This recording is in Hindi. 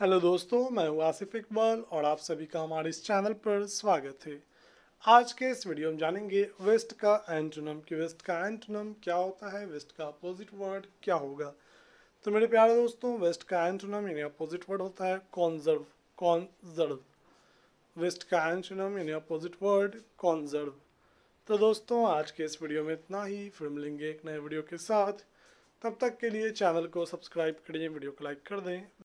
हेलो दोस्तों मैं हूँ आसिफ इकबाल और आप सभी का हमारे इस चैनल पर स्वागत है आज के इस वीडियो में जानेंगे वेस्ट का एंटोनम कि वेस्ट का एंटोनम क्या होता है वेस्ट का अपोजिट वर्ड क्या होगा तो मेरे प्यारे दोस्तों वेस्ट का एंटोनम यानी अपोजिट वर्ड होता है कॉन्जर्व कॉन्जर्व वेस्ट का एंटोनम यानी अपोजिट वर्ड कॉन्जर्व तो दोस्तों आज के इस वीडियो में इतना ही फिर मिलेंगे एक नए वीडियो के साथ तब तक के लिए चैनल को सब्सक्राइब करिए वीडियो को लाइक कर दें